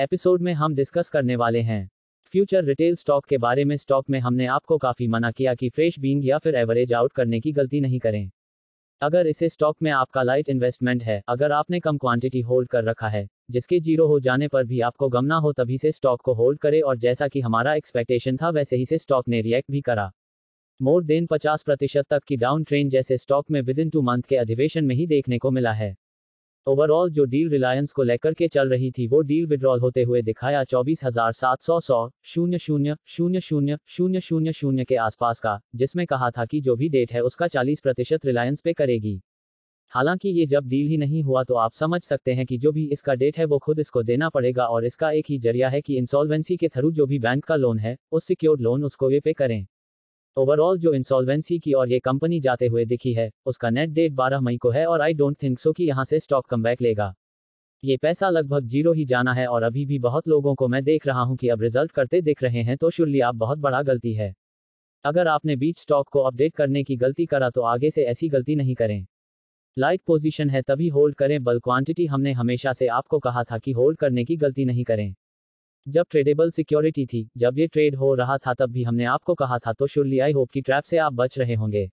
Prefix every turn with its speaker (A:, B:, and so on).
A: episode में हम discuss करने वाले हैं फ्यूचर रिटेल स्टॉक के बारे में स्टॉक में हमने आपको काफी मना किया कि फ्रेश बींग या फिर एवरेज आउट करने की गलती नहीं करें अगर इसे स्टॉक में आपका लाइट इन्वेस्टमेंट है अगर आपने कम क्वांटिटी होल्ड कर रखा है जिसके जीरो हो जाने पर भी आपको गम ना हो तभी से स्टॉक को होल्ड करें और जैसा कि हमारा एक्सपेक्टेशन था वैसे ही से स्टॉक ने रिएक्ट भी करा मोर देन 50 प्रतिशत तक की डाउन ट्रेंड जैसे स्टॉक में विद इन टू मंथ के अधिवेशन में ही देखने को मिला है ओवरऑल जो डील रिलायंस को लेकर के चल रही थी वो डील विड्रॉल होते हुए दिखाया चौबीस हजार सात सौ सौ शून्य शून्य शून्य शून्य शून्य शून्य शून्य के आसपास का जिसमें कहा था कि जो भी डेट है उसका चालीस प्रतिशत रिलायंस पे करेगी हालांकि ये जब डील ही नहीं हुआ तो आप समझ सकते हैं कि जो भी इसका डेट है वो खुद इसको देना पड़ेगा और इसका एक ही जरिया है कि इंसॉल्वेंसी के थ्रू जो भी बैंक का लोन है उस सिक्योर्ड लोन उसको वे पे करें ओवरऑल जो इंसॉल्वेंसी की और ये कंपनी जाते हुए दिखी है उसका नेट डेट 12 मई को है और आई डोंट थिंक सो कि यहाँ से स्टॉक कम लेगा ये पैसा लगभग जीरो ही जाना है और अभी भी बहुत लोगों को मैं देख रहा हूँ कि अब रिजल्ट करते दिख रहे हैं तो शुरू आप बहुत बड़ा गलती है अगर आपने बीच स्टॉक को अपडेट करने की गलती करा तो आगे से ऐसी गलती नहीं करें लाइट पोजीशन है तभी होल्ड करें बल क्वांटिटी हमने हमेशा से आपको कहा था कि होल्ड करने की गलती नहीं करें जब ट्रेडेबल सिक्योरिटी थी जब ये ट्रेड हो रहा था तब भी हमने आपको कहा था तो शुरली आई होप की ट्रैप से आप बच रहे होंगे